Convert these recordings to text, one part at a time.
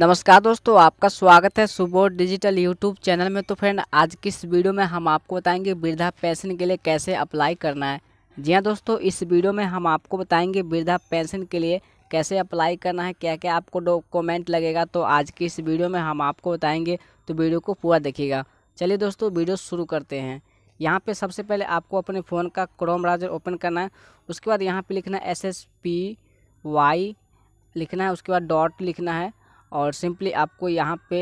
नमस्कार दोस्तों आपका स्वागत है सुबोध डिजिटल यूट्यूब चैनल में तो फ्रेंड आज की इस वीडियो में हम आपको बताएंगे वृद्धा पेंशन के लिए कैसे अप्लाई करना है जी हाँ दोस्तों इस वीडियो में हम आपको बताएंगे वृद्धा पेंशन के लिए कैसे अप्लाई करना है क्या क्या आपको डॉक्यूमेंट लगेगा तो आज की इस वीडियो में हम आपको बताएंगे तो वीडियो को पूरा देखिएगा चलिए दोस्तों वीडियो शुरू करते हैं यहाँ पे सबसे पहले आपको अपने फ़ोन का क्रोम ब्राउज़र ओपन करना है उसके बाद यहाँ पे लिखना है एस एस पी वाई लिखना है उसके बाद डॉट लिखना है और सिंपली आपको यहाँ पे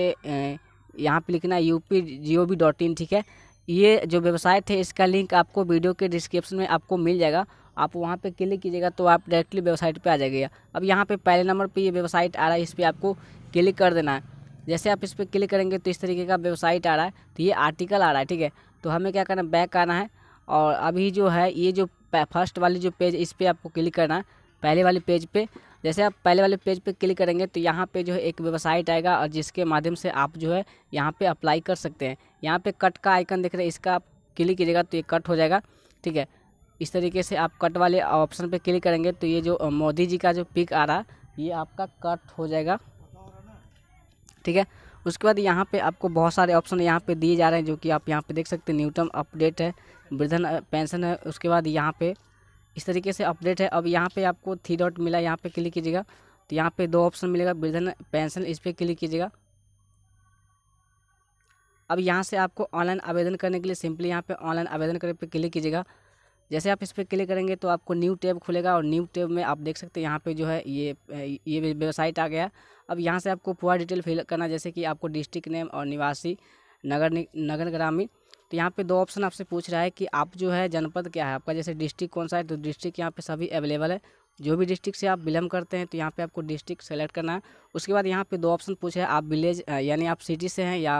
यहाँ पे लिखना U P G O V dot in ठीक है ये जो वेबसाइट है इसका लिंक आपको वीडियो के डिस्क्रिप्शन में आपको मिल जाएगा आप वहाँ पे क्लिक कीजिएगा तो आप डायरेक्टली वेबसाइट पे आ जाएगा अब यहाँ पे पहले नंबर पे ये वेबसाइट आ रहा है इस पर आपको क्लिक कर देना है जैसे आप इस पर क्लिक करेंगे तो इस तरीके का वेबसाइट आ रहा है तो ये आर्टिकल आ रहा है ठीक है तो हमें क्या करना है बैक आना है और अभी जो है ये जो फर्स्ट वाली जो पेज इस पर पे आपको क्लिक करना है पहले वाले पेज पे जैसे आप पहले वाले पेज पे क्लिक करेंगे तो यहाँ पे जो है एक वेबसाइट आएगा और जिसके माध्यम से आप जो है यहाँ पे अप्लाई कर सकते हैं यहाँ पे कट का आइकन दिख रहा है इसका आप क्लिक कीजिएगा तो ये कट हो जाएगा ठीक है इस तरीके से आप कट वाले ऑप्शन पर क्लिक करेंगे तो ये जो मोदी जी का जो पिक आ रहा ये आपका कट हो जाएगा ठीक है उसके बाद यहाँ पे आपको बहुत सारे ऑप्शन यहाँ पे दिए जा रहे हैं जो कि आप यहाँ पे देख सकते हैं न्यूटम अपडेट है वृद्धन पेंशन है उसके बाद यहाँ पे इस तरीके से अपडेट है अब यहाँ पे आपको थ्री डॉट मिला यहाँ पे क्लिक कीजिएगा तो यहाँ पे दो ऑप्शन मिलेगा वृद्धन पेंशन इस पर क्लिक कीजिएगा अब यहाँ से आपको ऑनलाइन आवेदन करने के लिए सिंपली यहाँ पे ऑनलाइन आवेदन करने पे क्लिक कीजिएगा जैसे आप इस पर क्लिक करेंगे तो आपको न्यू टैब खुलेगा और न्यू टैब में आप देख सकते हैं यहाँ पे जो है ये ये वेबसाइट आ गया अब यहाँ से आपको पूरा डिटेल फिल करना जैसे कि आपको डिस्ट्रिक्ट नेम और निवासी नगर नगर ग्रामीण तो यहाँ पे दो ऑप्शन आपसे पूछ रहा है कि आप जो है जनपद क्या है आपका जैसे डिस्ट्रिक्ट कौन सा है तो डिस्ट्रिक्ट यहाँ पे सभी अवेलेबल है जो भी डिस्ट्रिक्ट से आप बिलोंग करते हैं तो यहाँ पे आपको डिस्ट्रिक्ट सेलेक्ट करना है उसके बाद यहाँ पे दो ऑप्शन पूछे आप विलेज यानी आप सिटी से हैं या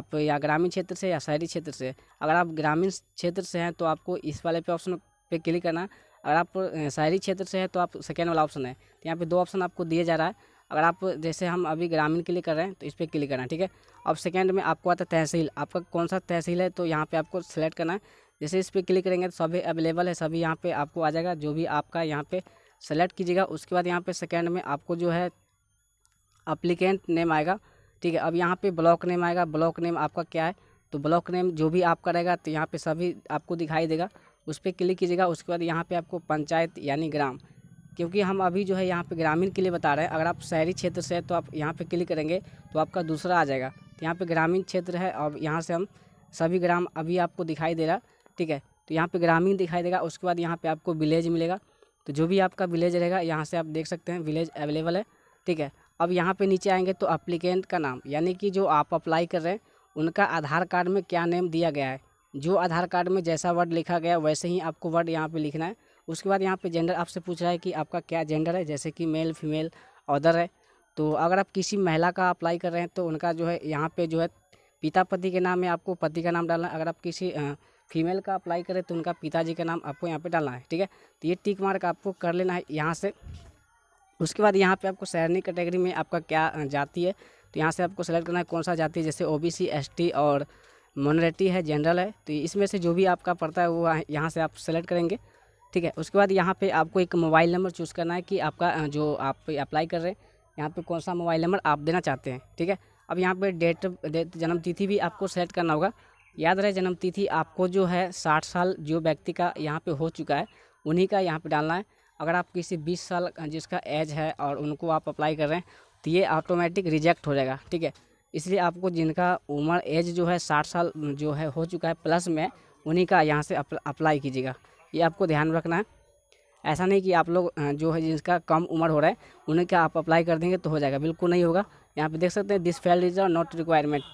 आप या ग्रामीण क्षेत्र से या शहरी क्षेत्र से अगर आप ग्रामीण क्षेत्र से हैं तो आपको इस वाले पे ऑप्शन पे क्लिक करना अगर आप शहरी क्षेत्र से हैं तो आप सेकेंड वाला ऑप्शन है तो यहाँ पे दो ऑप्शन आपको दिया जा रहा है अगर आप जैसे हम अभी ग्रामीण के लिए कर रहे हैं तो इस पर क्लिक करना है ठीक है अब सेकेंड में आपको आता है तहसील आपका कौन सा तहसील है तो यहाँ पर आपको सेलेक्ट करना है जैसे इस पर क्लिक करेंगे तो सभी अवेलेबल है सभी यहाँ पर आपको आ जाएगा जो भी आपका यहाँ पर सेलेक्ट कीजिएगा उसके बाद यहाँ पर सेकेंड में आपको जो है अप्लीकेंट नेम आएगा ठीक है अब यहाँ पे ब्लॉक नेम आएगा ब्लॉक नेम आपका क्या है तो ब्लॉक नेम जो भी आपका रहेगा तो यहाँ पे सभी आपको दिखाई देगा उस पर क्लिक कीजिएगा उसके बाद यहाँ पे आपको पंचायत यानी ग्राम क्योंकि हम अभी जो है यहाँ पे ग्रामीण के लिए बता रहे हैं अगर आप शहरी क्षेत्र से हैं तो आप यहाँ पे क्लिक करेंगे तो आपका दूसरा आ जाएगा तो यहाँ पे ग्रामीण क्षेत्र है और यहाँ से हम सभी ग्राम अभी आपको दिखाई दे रहा ठीक है तो यहाँ पे ग्रामीण दिखाई देगा उसके बाद यहाँ पे आपको विलेज मिलेगा तो जो भी आपका विलेज रहेगा यहाँ से आप देख सकते हैं विलेज अवेलेबल है ठीक है अब यहाँ पर नीचे आएंगे तो अप्लीकेंट का नाम यानी कि जो आप अप्लाई कर रहे हैं उनका आधार कार्ड में क्या नेम दिया गया है जो आधार कार्ड में जैसा वर्ड लिखा गया वैसे ही आपको वर्ड यहाँ पर लिखना है उसके बाद यहाँ पे जेंडर आपसे पूछ रहा है कि आपका क्या जेंडर है जैसे कि मेल फीमेल अदर है तो अगर आप किसी महिला का अप्लाई कर रहे हैं तो उनका जो है यहाँ पे जो है पिता पति के नाम में आपको पति का नाम डालना अगर आप किसी फीमेल का अप्लाई करें तो उनका पिताजी का नाम आपको यहाँ पर डालना है ठीक है तो ये टिक मार्क आपको कर लेना है यहाँ से उसके बाद यहाँ पर आपको शहरनी कैटेगरी में आपका क्या जाति है तो यहाँ से आपको सेलेक्ट करना है कौन सा जाति है जैसे O B C S T और मोनरेटी है जनरल है तो इसमें से जो भी आपका पड़ता है वो यहाँ से आप सेलेक्ट करेंगे ठीक है उसके बाद यहाँ पे आपको एक मोबाइल नंबर चूज़ करना है कि आपका जो आप अप्लाई कर रहे हैं यहाँ पे कौन सा मोबाइल नंबर आप देना चाहते हैं ठीक है अब यहाँ पे डेट डेट जन्म तिथि भी आपको सेलेक्ट करना होगा याद रहे जन्म तिथि आपको जो है साठ साल जो व्यक्ति का यहाँ पर हो चुका है उन्हीं का यहाँ पर डालना है अगर आप किसी बीस साल जिसका एज है और उनको आप अप्लाई कर रहे हैं तो ये ऑटोमेटिक रिजेक्ट हो जाएगा ठीक है इसलिए आपको जिनका उम्र एज जो है साठ साल जो है हो चुका है प्लस में उन्हीं का यहाँ से अप्लाई कीजिएगा ये आपको ध्यान रखना है ऐसा नहीं कि आप लोग जो है जिसका कम उम्र हो रहा है उन्हें क्या आप अप्लाई कर देंगे तो हो जाएगा बिल्कुल नहीं होगा यहाँ पे देख सकते हैं this field is not requirement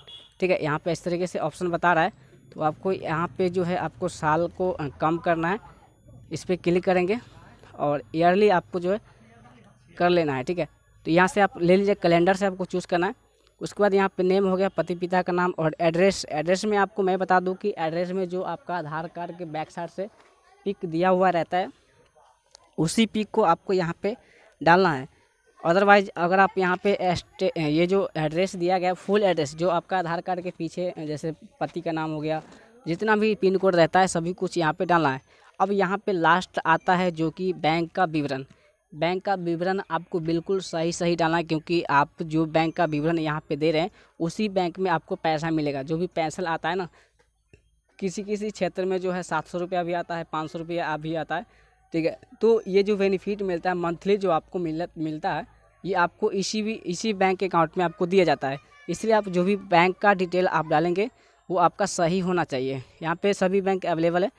ठीक है यहाँ पे इस तरीके से ऑप्शन बता रहा है तो आपको यहाँ पे जो है आपको साल को कम करना है इस पर क्लिक करेंगे और ईयरली आपको जो है कर लेना है ठीक है तो यहाँ से आप ले लीजिए कैलेंडर से आपको चूज़ करना है उसके बाद यहाँ पर नेम हो गया पति पिता का नाम और एड्रेस एड्रेस में आपको मैं बता दूँ कि एड्रेस में जो आपका आधार कार्ड के बैक साइड से पिक दिया हुआ रहता है उसी पिक को आपको यहाँ पे डालना है अदरवाइज अगर आप यहाँ पे ये जो एड्रेस दिया गया फुल एड्रेस जो आपका आधार कार्ड के पीछे जैसे पति का नाम हो गया जितना भी पिन कोड रहता है सभी कुछ यहाँ पे डालना है अब यहाँ पे लास्ट आता है जो कि बैंक का विवरण बैंक का विवरण आपको बिल्कुल सही सही डालना है क्योंकि आप जो बैंक का विवरण यहाँ पे दे रहे हैं उसी बैंक में आपको पैसा मिलेगा जो भी पैसा आता है ना किसी किसी क्षेत्र में जो है सात सौ रुपया भी आता है पाँच सौ रुपया भी आता है ठीक है तो ये जो बेनिफिट मिलता है मंथली जो आपको मिल मिलता है ये आपको इसी भी इसी बैंक अकाउंट में आपको दिया जाता है इसलिए आप जो भी बैंक का डिटेल आप डालेंगे वो आपका सही होना चाहिए यहाँ पर सभी बैंक अवेलेबल है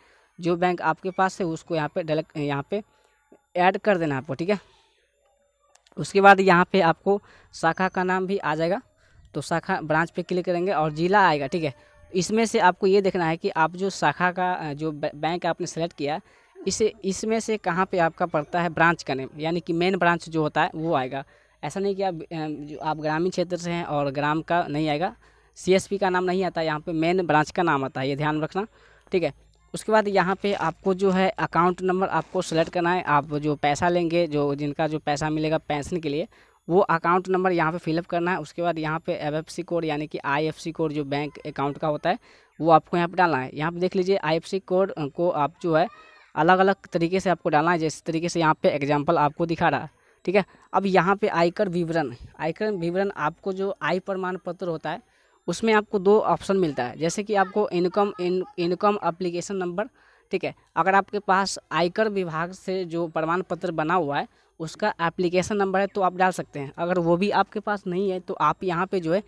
जो बैंक आपके पास है उसको यहाँ पर डायरेक्ट यहाँ पर ऐड कर देना आपको ठीक है उसके बाद यहाँ पर आपको शाखा का नाम भी आ जाएगा तो शाखा ब्रांच पे क्लिक करेंगे और ज़िला आएगा ठीक है इसमें से आपको ये देखना है कि आप जो शाखा का जो बैंक आपने सेलेक्ट किया इसे इसमें से कहाँ पे आपका पड़ता है ब्रांच का नेम यानी कि मेन ब्रांच जो होता है वो आएगा ऐसा नहीं कि आप जो आप ग्रामीण क्षेत्र से हैं और ग्राम का नहीं आएगा सी का नाम नहीं आता यहाँ पर मेन ब्रांच का नाम आता है ये ध्यान रखना ठीक है उसके बाद यहाँ पे आपको जो है अकाउंट नंबर आपको सेलेक्ट करना है आप जो पैसा लेंगे जो जिनका जो पैसा मिलेगा पेंशन के लिए वो अकाउंट नंबर यहाँ पे फिलअप करना है उसके बाद यहाँ पे एफ कोड यानी कि आई कोड जो बैंक अकाउंट का होता है वो आपको यहाँ पे डालना है यहाँ पे देख लीजिए आई कोड को आप जो है अलग अलग तरीके से आपको डालना है जिस तरीके से यहाँ पे एग्जाम्पल आपको दिखा रहा है ठीक है अब यहाँ पे आयकर विवरण आयकर विवरण आपको जो आय प्रमाण पत्र होता है उसमें आपको दो ऑप्शन मिलता है जैसे कि आपको income in income application number ठीक है अगर आपके पास आयकर विभाग से जो प्रमाण पत्र बना हुआ है उसका एप्लीकेशन नंबर है तो आप डाल सकते हैं अगर वो भी आपके पास नहीं है तो आप यहाँ पे जो है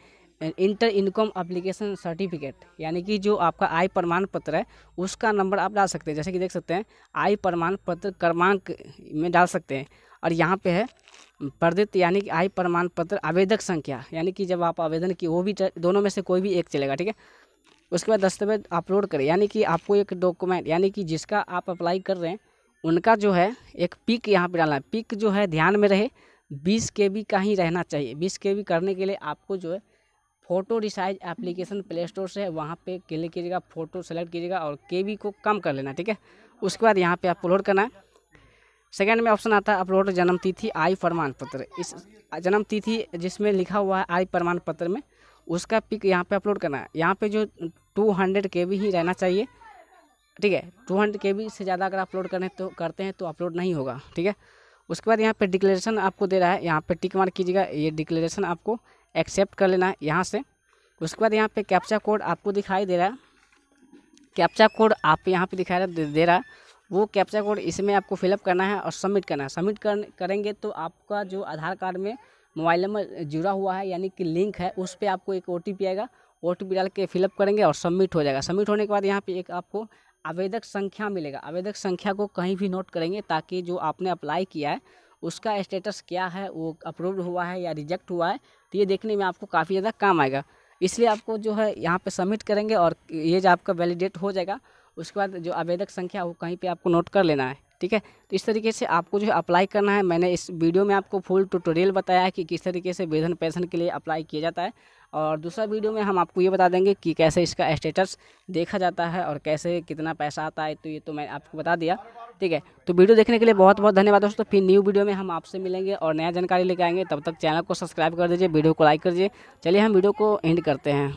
इंटर इनकम एप्लीकेशन सर्टिफिकेट यानी कि जो आपका आय प्रमाण पत्र है उसका नंबर आप डाल सकते हैं जैसे कि देख सकते हैं आय प्रमाण पत्र क्रमांक में डाल सकते हैं और यहाँ पे है प्रदित यानी कि आय प्रमाण पत्र आवेदक संख्या यानी कि जब आप आवेदन किए वो भी दोनों में से कोई भी एक चलेगा ठीक है उसके बाद दस्तावेज अपलोड करें यानी कि आपको एक डॉक्यूमेंट यानी कि जिसका आप अप्लाई कर रहे हैं उनका जो है एक पिक यहाँ पे डालना है पिक जो है ध्यान में रहे बीस के बी का ही रहना चाहिए बीस के बी करने के लिए आपको जो है photo resize application play store से है वहाँ पर क्लिक कीजिएगा फ़ोटो सेलेक्ट कीजिएगा और के बी को कम कर लेना ठीक है उसके बाद यहाँ पर अपलोड करना है सेकेंड में ऑप्शन आता है अपलोड जन्मतिथि तिथि आय प्रमाण पत्र इस जन्मतिथि जिसमें लिखा हुआ है आय प्रमाण पत्र में उसका पिक यहाँ पे अपलोड करना है यहाँ पे जो टू हंड्रेड के बी ही रहना चाहिए ठीक है टू हंड्रेड के बी से ज़्यादा अगर अपलोड करने तो करते हैं तो अपलोड नहीं होगा ठीक है उसके बाद यहाँ पे डिक्लेरेशन आपको दे रहा है यहाँ पे टिक मार कीजिएगा ये डिक्लेरेशन आपको एक्सेप्ट कर लेना है यहाँ से उसके बाद यहाँ पे कैप्चा कोड आपको दिखाई दे रहा है कैप्चा कोड आप यहाँ पे दिखाई दे रहा है वो कैप्चा कोड इसमें आपको फिलअप करना है और सबमिट करना है सबमिट कर, करेंगे तो आपका जो आधार कार्ड में मोबाइल नंबर जुड़ा हुआ है यानी कि लिंक है उस पर आपको एक ओ आएगा ओ डाल के फिलअप करेंगे और सबमिट हो जाएगा सबमिट होने के बाद यहाँ पे एक आपको आवेदक संख्या मिलेगा आवेदक संख्या को कहीं भी नोट करेंगे ताकि जो आपने अप्लाई किया है उसका स्टेटस क्या है वो अप्रूव्ड हुआ है या रिजेक्ट हुआ है तो ये देखने में आपको काफ़ी ज़्यादा काम आएगा इसलिए आपको जो है यहाँ पे सबमिट करेंगे और ये जो आपका वैलिडेट हो जाएगा उसके बाद जो आवेदक संख्या वो कहीं पे आपको नोट कर लेना है ठीक है तो इस तरीके से आपको जो है अप्लाई करना है मैंने इस वीडियो में आपको फुल ट्यूटोरियल बताया है कि किस तरीके से वेधन पेंशन के लिए अप्लाई किया जाता है और दूसरा वीडियो में हम आपको ये बता देंगे कि कैसे इसका स्टेटस देखा जाता है और कैसे कितना पैसा आता है तो ये तो मैं आपको बता दिया ठीक है तो वीडियो देखने के लिए बहुत बहुत धन्यवाद दोस्तों फिर न्यू वीडियो में हम आपसे मिलेंगे और नया जानकारी लेके आएंगे तब तक चैनल को सब्सक्राइब कर दीजिए वीडियो को लाइक कर दीजिए चलिए हम वीडियो को एंड करते हैं